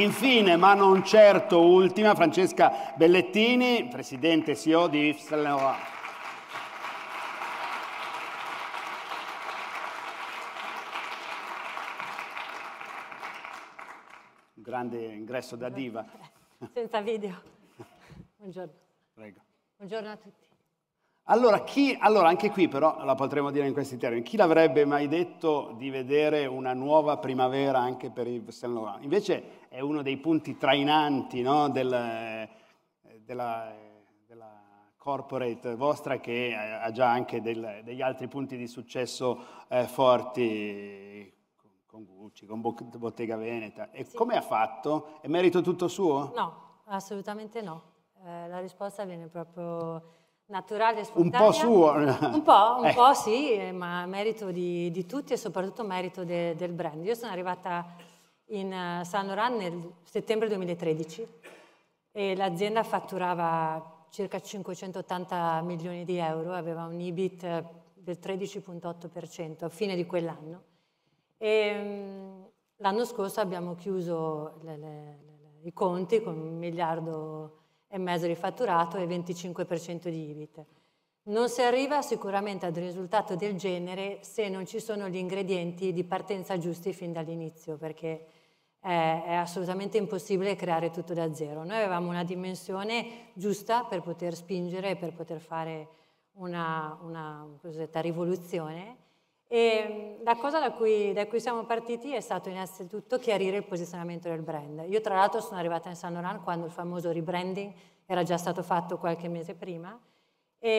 Infine, ma non certo ultima, Francesca Bellettini, presidente e CEO di Yves Un grande ingresso da diva. Senza video. Buongiorno. Prego. Buongiorno a tutti. Allora, chi, allora, anche qui però la potremmo dire in questi termini, chi l'avrebbe mai detto di vedere una nuova primavera anche per il Saint Laurent? Invece è uno dei punti trainanti no, del, eh, della, della, corporate vostra che eh, ha già anche del, degli altri punti di successo eh, forti con Gucci, con Bottega Veneta. E sì. come ha fatto? È merito tutto suo? No, assolutamente no. Eh, la risposta viene proprio naturale e spontanea. Un po' suo. Un po', un eh. po' sì, ma merito di, di tutti e soprattutto merito de, del brand. Io sono arrivata in eh, San Oran nel settembre 2013 e l'azienda fatturava circa 580 milioni di euro, aveva un EBIT del 13.8% a fine di quell'anno. Ehm, l'anno scorso abbiamo chiuso le, le, le, i conti con un miliardo e mezzo di fatturato e 25% di IBIT. Non si arriva sicuramente ad un risultato del genere se non ci sono gli ingredienti di partenza giusti fin dall'inizio, perché è assolutamente impossibile creare tutto da zero. Noi avevamo una dimensione giusta per poter spingere, per poter fare una, una rivoluzione, e la cosa da cui, da cui, siamo partiti è stato innanzitutto chiarire il posizionamento del brand. Io tra l'altro sono arrivata in San Laurent quando il famoso rebranding era già stato fatto qualche mese prima. E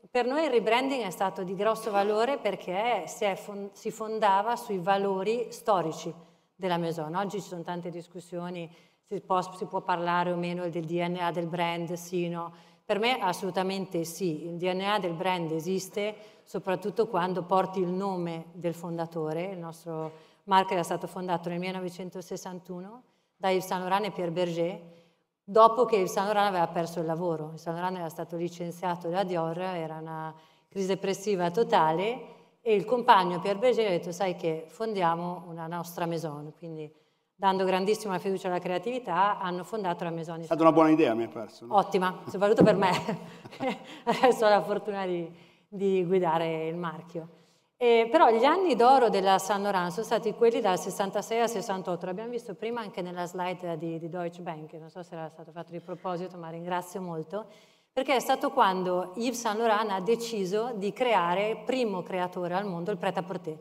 ehm, per noi il rebranding è stato di grosso valore perché si, fond si fondava sui valori storici della Maison. Oggi ci sono tante discussioni, si può, si può parlare o meno del DNA del brand, sì no, per me assolutamente sì, il DNA del brand esiste soprattutto quando porti il nome del fondatore, il nostro marchio era stato fondato nel 1961 da Yves Saint Laurent e Pierre Berger, dopo che Yves Saint Laurent aveva perso il lavoro. Yves Saint Laurent era stato licenziato da Dior, era una crisi depressiva totale e il compagno Pierre Berger ha detto sai che fondiamo una nostra maison, quindi dando grandissima fiducia alla creatività, hanno fondato la Maison. È stata una buona idea, mi è perso. No? Ottima, soprattutto per me. Adesso ho la fortuna di, di guidare il marchio. Eh, però gli anni d'oro della San Laurent sono stati quelli dal 66 al 68, l'abbiamo visto prima anche nella slide di, di Deutsche Bank, non so se era stato fatto di proposito, ma ringrazio molto, perché è stato quando Yves Saint Laurent ha deciso di creare, primo creatore al mondo, il prêt-à-porter.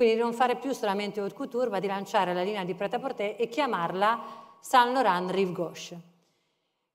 Quindi di non fare più solamente haute couture, ma di lanciare la linea di Pret-à-Porter e chiamarla Saint Laurent Rive Gauche.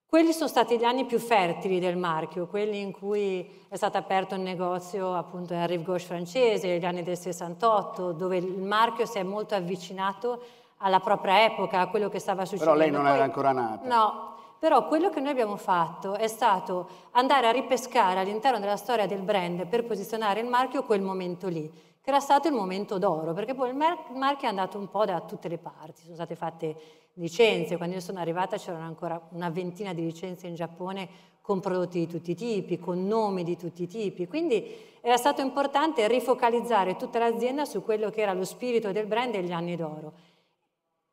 Quelli sono stati gli anni più fertili del marchio, quelli in cui è stato aperto il negozio appunto nella Rive Gauche francese, gli anni del 68, dove il marchio si è molto avvicinato alla propria epoca, a quello che stava succedendo. Però lei non era ancora nata. No, però quello che noi abbiamo fatto è stato andare a ripescare all'interno della storia del brand per posizionare il marchio quel momento lì che era stato il momento d'oro, perché poi il marchio è andato un po' da tutte le parti, sono state fatte licenze, quando io sono arrivata c'erano ancora una ventina di licenze in Giappone con prodotti di tutti i tipi, con nomi di tutti i tipi, quindi era stato importante rifocalizzare tutta l'azienda su quello che era lo spirito del brand e gli anni d'oro.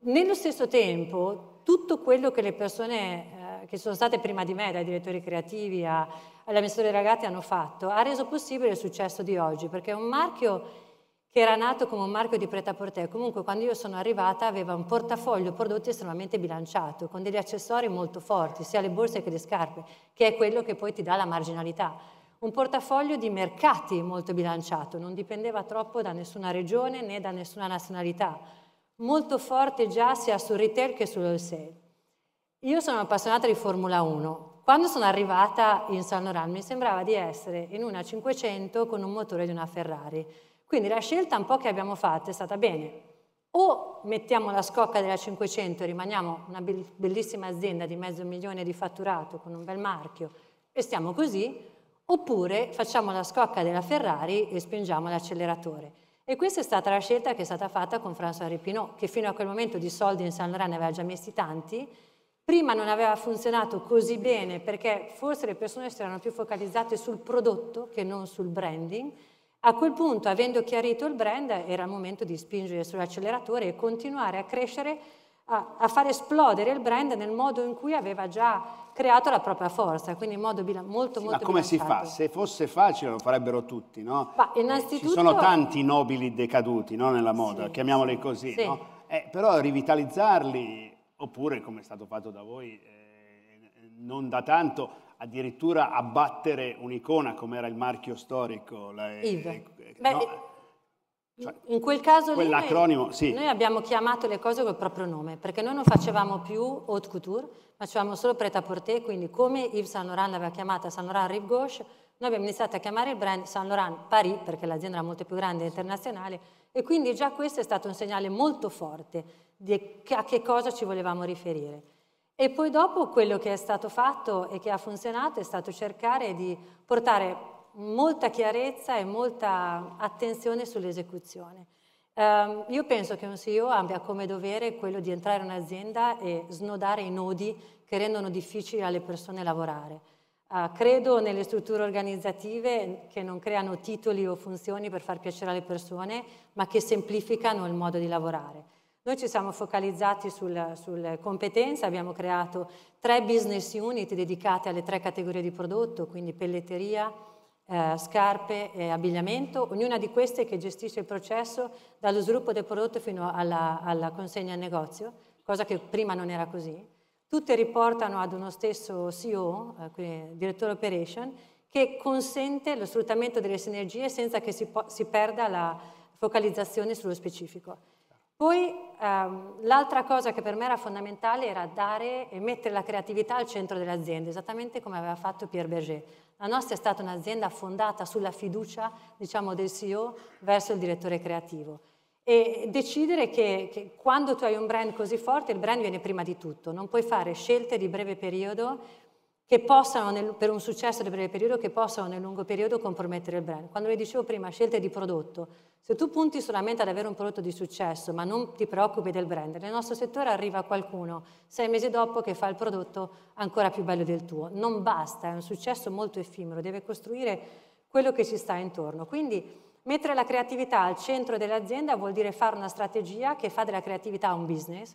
Nello stesso tempo, tutto quello che le persone eh, che sono state prima di me, dai direttori creativi a, all'amministratore dei ragazzi, hanno fatto, ha reso possibile il successo di oggi, perché un marchio che era nato come un marchio di preta-porter. Comunque quando io sono arrivata aveva un portafoglio prodotti estremamente bilanciato, con degli accessori molto forti, sia le borse che le scarpe, che è quello che poi ti dà la marginalità. Un portafoglio di mercati molto bilanciato, non dipendeva troppo da nessuna regione né da nessuna nazionalità. Molto forte già sia sul retail che sull'wholesale. Io sono appassionata di Formula 1. Quando sono arrivata in San Laurent mi sembrava di essere in una 500 con un motore di una Ferrari quindi la scelta un po' che abbiamo fatto è stata bene, o mettiamo la scocca della 500 e rimaniamo una bellissima azienda di mezzo milione di fatturato con un bel marchio e stiamo così, oppure facciamo la scocca della Ferrari e spingiamo l'acceleratore. E questa è stata la scelta che è stata fatta con François Repinot, che fino a quel momento di soldi in San Laurent ne aveva già messi tanti, prima non aveva funzionato così bene perché forse le persone si erano più focalizzate sul prodotto che non sul branding, a quel punto, avendo chiarito il brand, era il momento di spingere sull'acceleratore e continuare a crescere, a, a, far esplodere il brand nel modo in cui aveva già creato la propria forza, quindi in modo bila- molto, sì, molto Ma come bilancato. si fa? Se fosse facile lo farebbero tutti, no? Ma eh, innanzitutto... Ci sono tanti nobili decaduti no, nella moda, sì, chiamiamoli così, sì. no? Eh, però rivitalizzarli, oppure come è stato fatto da voi, eh, non da tanto addirittura abbattere un'icona come era il marchio storico. La, eh, Beh, no, cioè, in quel caso lì noi, sì. noi, abbiamo chiamato le cose col proprio nome, perché noi non facevamo più haute couture, facevamo solo prêt-à-porter, quindi come Yves Saint Laurent l'aveva chiamata Saint Laurent Rive Gauche, noi abbiamo iniziato a chiamare il brand Saint Laurent Paris, perché l'azienda era molto più grande e internazionale, e quindi già questo è stato un segnale molto forte di a che cosa ci volevamo riferire. E poi dopo quello che è stato fatto e che ha funzionato è stato cercare di portare molta chiarezza e molta attenzione sull'esecuzione. Um, io penso che un CEO abbia come dovere quello di entrare in un'azienda e snodare i nodi che rendono difficile alle persone lavorare. Uh, credo nelle strutture organizzative che non creano titoli o funzioni per far piacere alle persone, ma che semplificano il modo di lavorare. Noi ci siamo focalizzati sulle sul competenze, abbiamo creato tre business unit dedicate alle tre categorie di prodotto, quindi pelletteria, eh, scarpe e abbigliamento, ognuna di queste che gestisce il processo dallo sviluppo del prodotto fino alla, alla consegna al negozio, cosa che prima non era così. Tutte riportano ad uno stesso CEO, eh, direttore operation, che consente lo sfruttamento delle sinergie senza che si, si perda la focalizzazione sullo specifico. Poi Ehm, l'altra cosa che per me era fondamentale era dare e mettere la creatività al centro dell'azienda, esattamente come aveva fatto Pierre Berger. La nostra è stata un'azienda fondata sulla fiducia diciamo, del CEO verso il direttore creativo. E decidere che, che quando tu hai un brand così forte, il brand viene prima di tutto, non puoi fare scelte di breve periodo che possano, nel, per un successo del breve periodo, che possano nel lungo periodo compromettere il brand. Quando le dicevo prima, scelte di prodotto, se tu punti solamente ad avere un prodotto di successo, ma non ti preoccupi del brand, nel nostro settore arriva qualcuno sei mesi dopo che fa il prodotto ancora più bello del tuo. Non basta, è un successo molto effimero, deve costruire quello che ci sta intorno. Quindi mettere la creatività al centro dell'azienda vuol dire fare una strategia che fa della creatività un business,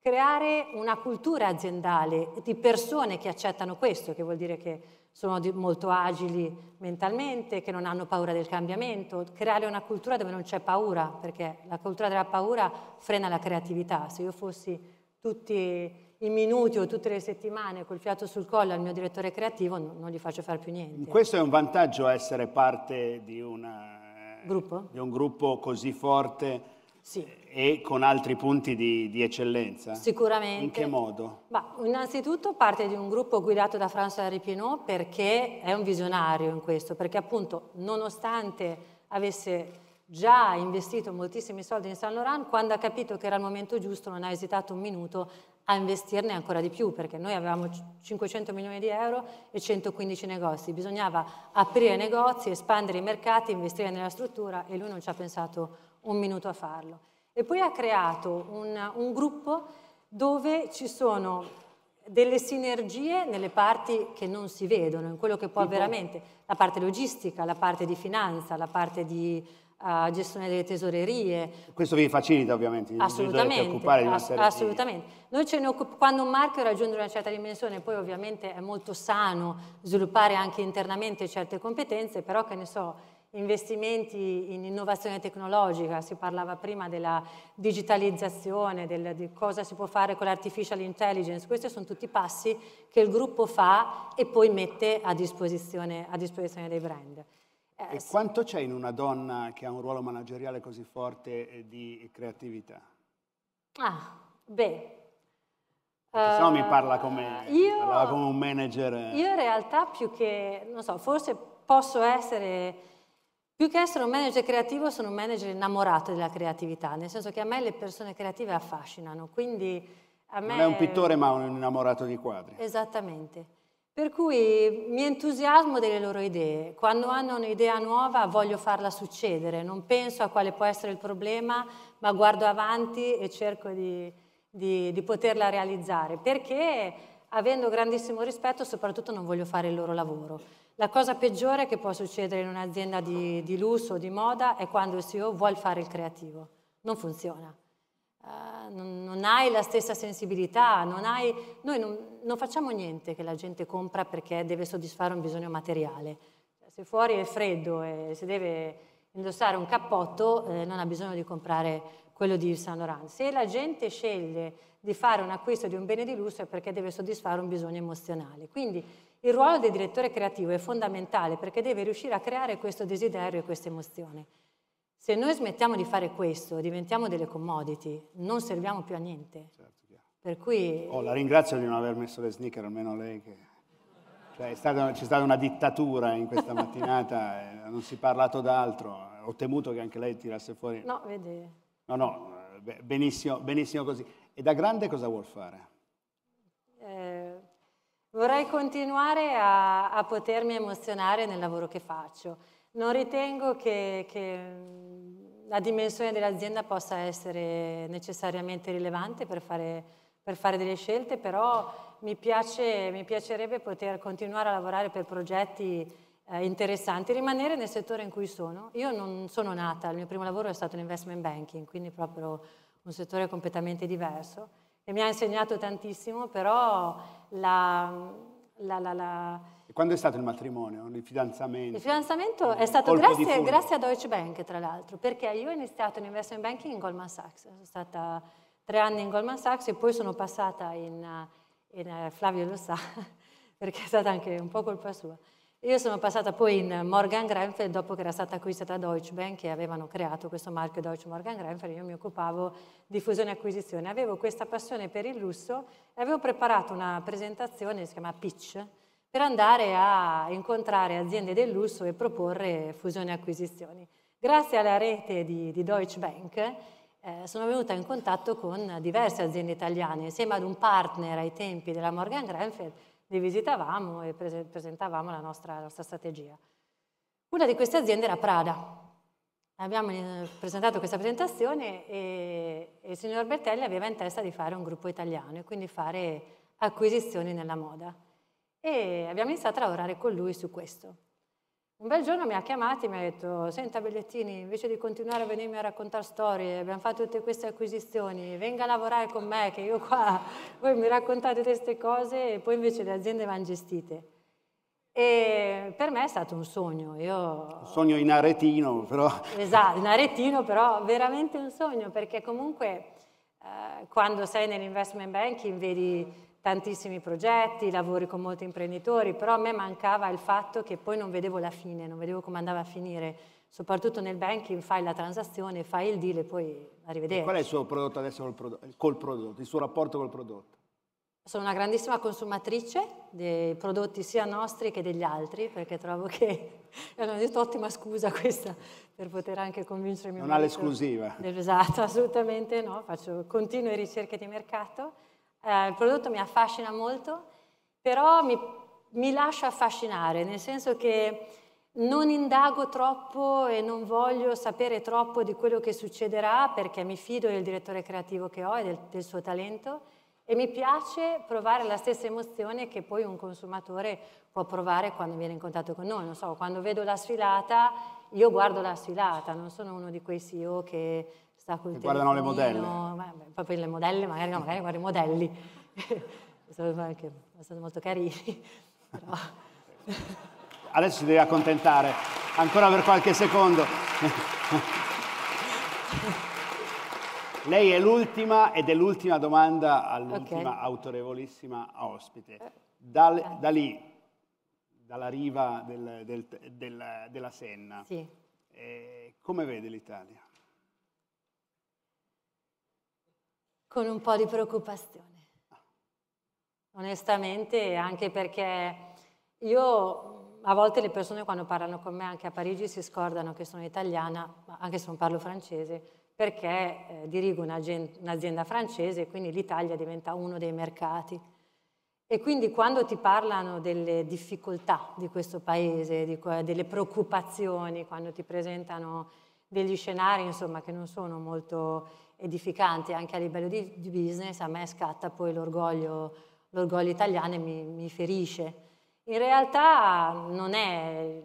creare una cultura aziendale di persone che accettano questo, che vuol dire che sono molto agili mentalmente, che non hanno paura del cambiamento, creare una cultura dove non c'è paura, perché la cultura della paura frena la creatività. Se io fossi tutti i minuti o tutte le settimane col fiato sul collo al mio direttore creativo, non gli faccio fare più niente. Questo è un vantaggio essere parte di, una, eh, di un gruppo così forte. Sì e con altri punti di, di, eccellenza? Sicuramente. In che modo? Ma, innanzitutto parte di un gruppo guidato da François Ripinot perché è un visionario in questo, perché appunto nonostante avesse già investito moltissimi soldi in Saint Laurent, quando ha capito che era il momento giusto non ha esitato un minuto a investirne ancora di più, perché noi avevamo 500 milioni di euro e 115 negozi, bisognava aprire negozi, espandere i mercati, investire nella struttura e lui non ci ha pensato un minuto a farlo. E poi ha creato un, un gruppo dove ci sono delle sinergie nelle parti che non si vedono, in quello che può tipo? veramente, la parte logistica, la parte di finanza, la parte di uh, gestione delle tesorerie. Questo vi facilita ovviamente, assolutamente, non occupare di una serie Assolutamente. Noi ce occup- quando un marchio raggiunge una certa dimensione, poi ovviamente è molto sano sviluppare anche internamente certe competenze, però che ne so, investimenti in innovazione tecnologica, si parlava prima della digitalizzazione, del, di cosa si può fare con l'artificial intelligence, questi sono tutti passi che il gruppo fa e poi mette a disposizione, a disposizione dei brand. Eh, e quanto c'è in una donna che ha un ruolo manageriale così forte eh, di creatività? Ah, beh, perché se no mi eh, parla come, io, come, un manager. Eh. Io in realtà più che, non so, forse posso essere più che essere un manager creativo sono un manager innamorato della creatività, nel senso che a me le persone creative affascinano, quindi a me... Non è un pittore ma un innamorato di quadri. Esattamente. Per cui mi entusiasmo delle loro idee, quando hanno un'idea nuova voglio farla succedere, non penso a quale può essere il problema, ma guardo avanti e cerco di, di, di poterla realizzare, perché avendo grandissimo rispetto soprattutto non voglio fare il loro lavoro. La cosa peggiore che può succedere in un'azienda di, di, lusso o di moda è quando il CEO vuole fare il creativo. Non funziona. Uh, non, non, hai la stessa sensibilità, non hai, noi non, non, facciamo niente che la gente compra perché deve soddisfare un bisogno materiale. Cioè, se fuori è freddo e si deve indossare un cappotto eh, non ha bisogno di comprare quello di Yves Saint Laurent. Se la gente sceglie di fare un acquisto di un bene di lusso è perché deve soddisfare un bisogno emozionale. Quindi il ruolo del direttore creativo è fondamentale perché deve riuscire a creare questo desiderio e questa emozione. Se noi smettiamo di fare questo, diventiamo delle commodity, non serviamo più a niente. Certo, per cui... Oh, la ringrazio di non aver messo le sneaker, almeno lei che... Cioè, stata, c'è stata una dittatura in questa mattinata, eh, non si è parlato d'altro. Ho temuto che anche lei tirasse fuori... No, vede... No, no, eh, benissimo, benissimo così. E da grande cosa vuol fare? Eh, Vorrei continuare a, a, potermi emozionare nel lavoro che faccio. Non ritengo che, che mm, la dimensione dell'azienda possa essere necessariamente rilevante per fare, per fare delle scelte, però mi, piace, mi, piacerebbe poter continuare a lavorare per progetti eh, interessanti, rimanere nel settore in cui sono. Io non sono nata, il mio primo lavoro è stato l'investment banking, quindi proprio un settore completamente diverso e mi ha insegnato tantissimo, però la, la, la, la e quando è stato il matrimonio, il fidanzamento? Il fidanzamento è stato grazie, grazie, a Deutsche Bank, tra l'altro, perché io ho iniziato in investment banking in Goldman Sachs. Sono stata tre anni in Goldman Sachs e poi sono passata in, in eh, Flavio lo sa, perché è stata anche un po' colpa sua. Io sono passata poi in Morgan Grenfell dopo che era stata acquistata Deutsche Bank e avevano creato questo marchio Deutsche Morgan Grenfell, io mi occupavo di fusione e acquisizione. Avevo questa passione per il lusso e avevo preparato una presentazione, si chiama Pitch, per andare a incontrare aziende del lusso e proporre fusione e acquisizioni. Grazie alla rete di, di Deutsche Bank eh, sono venuta in contatto con diverse aziende italiane, insieme ad un partner ai tempi della Morgan Grenfell li visitavamo e presentavamo la nostra, la nostra strategia. Una di queste aziende era Prada. Abbiamo eh, presentato questa presentazione e, e il signor Bertelli aveva in testa di fare un gruppo italiano e quindi fare acquisizioni nella moda. E abbiamo iniziato a lavorare con lui su questo. Un bel giorno mi ha chiamato e mi ha detto, senta Bellettini, invece di continuare a venirmi a raccontare storie, abbiamo fatto tutte queste acquisizioni, venga a lavorare con me che io qua, voi mi raccontate queste cose e poi invece le aziende vanno gestite. E per me è stato un sogno. Io... Un sogno in aretino però. Esatto, in aretino però veramente un sogno perché comunque eh, quando sei nell'investment banking vedi tantissimi progetti, lavori con molti imprenditori, però a me mancava il fatto che poi non vedevo la fine, non vedevo come andava a finire. Soprattutto nel banking fai la transazione, fai il deal e poi arrivederci. E qual è il suo prodotto adesso col prodotto, col prodotto, il suo rapporto col prodotto? Sono una grandissima consumatrice dei prodotti sia nostri che degli altri, perché trovo che è un'ottima scusa questa per poter anche convincere mio non Non ha l'esclusiva. Esatto, assolutamente no, faccio continue ricerche di mercato eh, il prodotto mi affascina molto, però mi, mi lascio affascinare, nel senso che non indago troppo e non voglio sapere troppo di quello che succederà perché mi fido del direttore creativo che ho e del, del suo talento e mi piace provare la stessa emozione che poi un consumatore può provare quando viene in contatto con noi. Non so, quando vedo la sfilata, io guardo la sfilata, non sono uno di quei CEO che sta col che guardano le modelle. Ma, proprio le modelle, magari no, magari guardo i modelli. sono, sono molto carini. Però... Adesso ci devi accontentare, ancora per qualche secondo. Lei è l'ultima ed è l'ultima domanda all'ultima okay. autorevolissima ospite. Dal, da lì, dalla riva del, del, del, della Senna, sì. eh, come vede l'Italia? con un po' di preoccupazione. Onestamente, anche perché io a volte le persone quando parlano con me anche a Parigi si scordano che sono italiana, anche se non parlo francese, perché eh, dirigo un'azienda francese, e quindi l'Italia diventa uno dei mercati. E quindi quando ti parlano delle difficoltà di questo paese, di, delle preoccupazioni, quando ti presentano degli scenari insomma, che non sono molto edificanti anche a livello di, di business, a me scatta poi l'orgoglio, italiano e mi, mi, ferisce. In realtà non è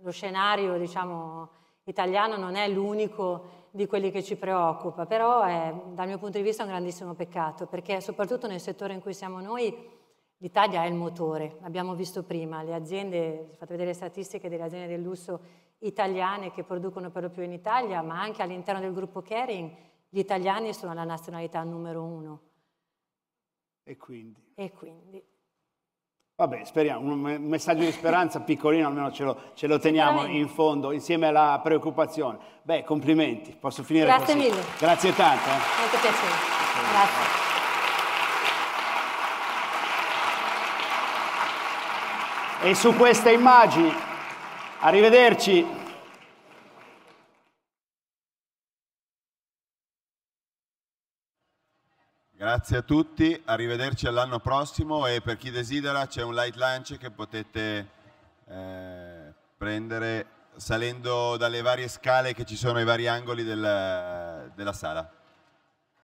lo scenario diciamo, italiano non è l'unico di quelli che ci preoccupa, però è dal mio punto di vista un grandissimo peccato, perché soprattutto nel settore in cui siamo noi l'Italia è il motore, l'abbiamo visto prima, le aziende, fate vedere le statistiche delle aziende del lusso italiane che producono per lo più in Italia, ma anche all'interno del gruppo Caring gli italiani sono la nazionalità numero uno. E quindi? E quindi. Vabbè, speriamo, un messaggio di speranza piccolino, almeno ce lo, ce lo teniamo in fondo, insieme alla preoccupazione. Beh, complimenti, posso finire Grazie così. mille. Grazie tanto. Eh. Molto piacere. Grazie. E su queste immagini, arrivederci. Grazie a tutti, arrivederci all'anno prossimo e per chi desidera c'è un light lunch che potete eh, prendere salendo dalle varie scale che ci sono ai vari angoli del, della sala.